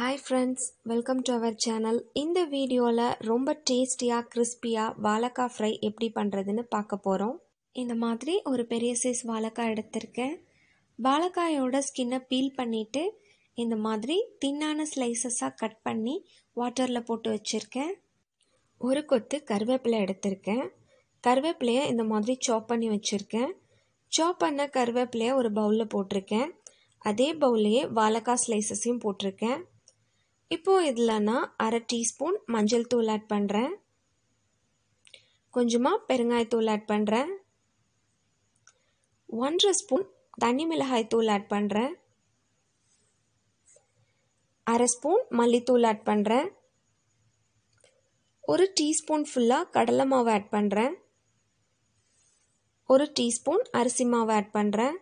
hi friends welcome to our channel இந்த வீடியோவில் ரொம்ப டேஸ்டியாக கிறிஸ்பியாக வாழைக்காய் ஃப்ரை எப்படி பண்ணுறதுன்னு பார்க்க போகிறோம் இந்த மாதிரி ஒரு பெரிய சைஸ் வாழைக்காய் எடுத்திருக்கேன் வாழைக்காயோட ஸ்கின்னை பீல் பண்ணிவிட்டு இந்த மாதிரி தின்னான ஸ்லைசஸாக கட் பண்ணி வாட்டரில் போட்டு வச்சுருக்கேன் ஒரு கொத்து கருவேப்பிலை எடுத்திருக்கேன் கருவேப்பிலையை இந்த மாதிரி சாப் பண்ணி வச்சுருக்கேன் சாப் பண்ண கருவேப்பிலையை ஒரு பவுலில் போட்டிருக்கேன் அதே பவுல்லையே வாழைக்காய் ஸ்லைசஸையும் போட்டிருக்கேன் இப்போது இதில் நான் அரை டீஸ்பூன் மஞ்சள் தூள் ஆட் பண்ணுறேன் கொஞ்சமாக பெருங்காயத்தூள் ஆட் பண்ணுறேன் ஒன்றரை ஸ்பூன் தனி மிளகாய் தூள் ஆட் பண்ணுறேன் அரை ஸ்பூன் மல்லித்தூள் ஆட் பண்ணுறேன் ஒரு டீஸ்பூன் ஃபுல்லாக கடலை மாவு ஆட் பண்ணுறேன் ஒரு டீஸ்பூன் அரிசி மாவு ஆட் பண்ணுறேன்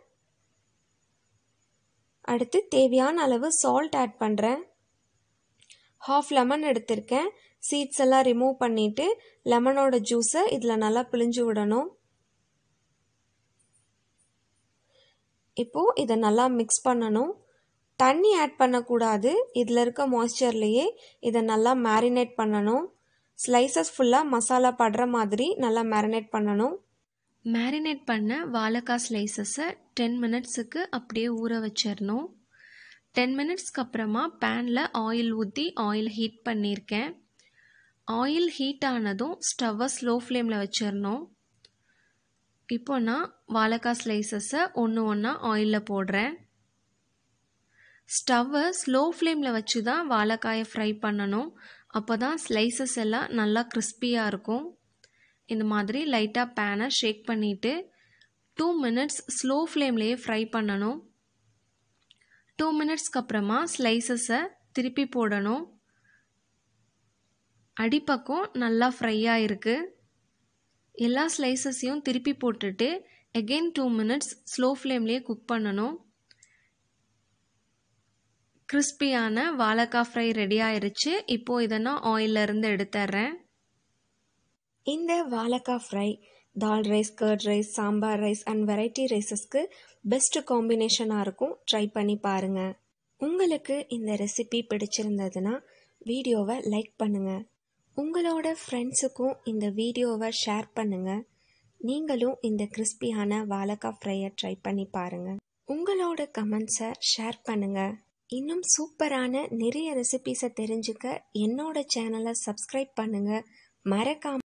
அடுத்து தேவையான அளவு சால்ட் ஆட் பண்ணுறேன் ஹாஃப் லெமன் எடுத்திருக்கேன் சீட்ஸ் எல்லாம் ரிமூவ் பண்ணிவிட்டு லெமனோட ஜூஸை இதில் நல்லா பிழிஞ்சு விடணும் இப்போது இதை நல்லா மிக்ஸ் பண்ணணும் தண்ணி ஆட் பண்ணக்கூடாது இதில் இருக்க மாய்ச்சர்லேயே இதை நல்லா மேரினேட் பண்ணணும் ஸ்லைசஸ் ஃபுல்லாக மசாலா படுற மாதிரி நல்லா மேரினேட் பண்ணணும் மேரினேட் பண்ண வாழைக்காய் ஸ்லைசஸை டென் மினிட்ஸுக்கு அப்படியே ஊற வச்சிடணும் டென் மினிட்ஸ்க்கு அப்புறமா பேனில் ஆயில் ஊற்றி ஆயில் ஹீட் பண்ணியிருக்கேன் ஆயில் ஹீட் ஆனதும் ஸ்டவ்வை ஸ்லோ ஃப்ளேமில் வச்சிடணும் இப்போ நான் வாழைக்காய் ஸ்லைசஸை ஒன்று ஒன்றா ஆயிலில் போடுறேன் ஸ்டவ்வை ஸ்லோ ஃப்ளேமில் வச்சு தான் வாழைக்காயை ஃப்ரை பண்ணணும் அப்போ தான் ஸ்லைசஸ் எல்லாம் நல்லா கிறிஸ்பியாக இருக்கும் இந்த மாதிரி லைட்டாக பேனை ஷேக் பண்ணிவிட்டு டூ மினிட்ஸ் ஸ்லோ ஃப்ளேம்லேயே ஃப்ரை பண்ணணும் டூ மினிட்ஸ்க்கு அப்புறமா ஸ்லைசஸை திருப்பி போடணும் அடிப்பக்கம் நல்லா ஃப்ரையாக இருக்குது எல்லா ஸ்லைசஸையும் திருப்பி போட்டுட்டு எகெயின் டூ மினிட்ஸ் ஸ்லோ ஃப்ளேம்லேயே குக் பண்ணணும் கிறிஸ்பியான வாழைக்காய் ஃப்ரை ரெடி ஆயிருச்சு இப்போது இதை நான் ஆயிலிருந்து எடுத்துட்றேன் இந்த வாழைக்காய் fry dal rice curd rice sambar rice and variety ரைஸஸ்க்கு பெஸ்ட்டு காம்பினேஷனாக இருக்கும் ட்ரை பண்ணி பாருங்கள் உங்களுக்கு இந்த ரெசிபி பிடிச்சிருந்ததுன்னா வீடியோவை லைக் பண்ணுங்கள் உங்களோட ஃப்ரெண்ட்ஸுக்கும் இந்த வீடியோவை ஷேர் பண்ணுங்கள் நீங்களும் இந்த கிறிஸ்பியான வாழைக்காய் ஃப்ரையை ட்ரை பண்ணி பாருங்கள் உங்களோட கமெண்ட்ஸை ஷேர் பண்ணுங்கள் இன்னும் சூப்பரான நிறைய ரெசிபீஸை தெரிஞ்சுக்க என்னோட சேனலை சப்ஸ்கிரைப் பண்ணுங்கள் மறக்காம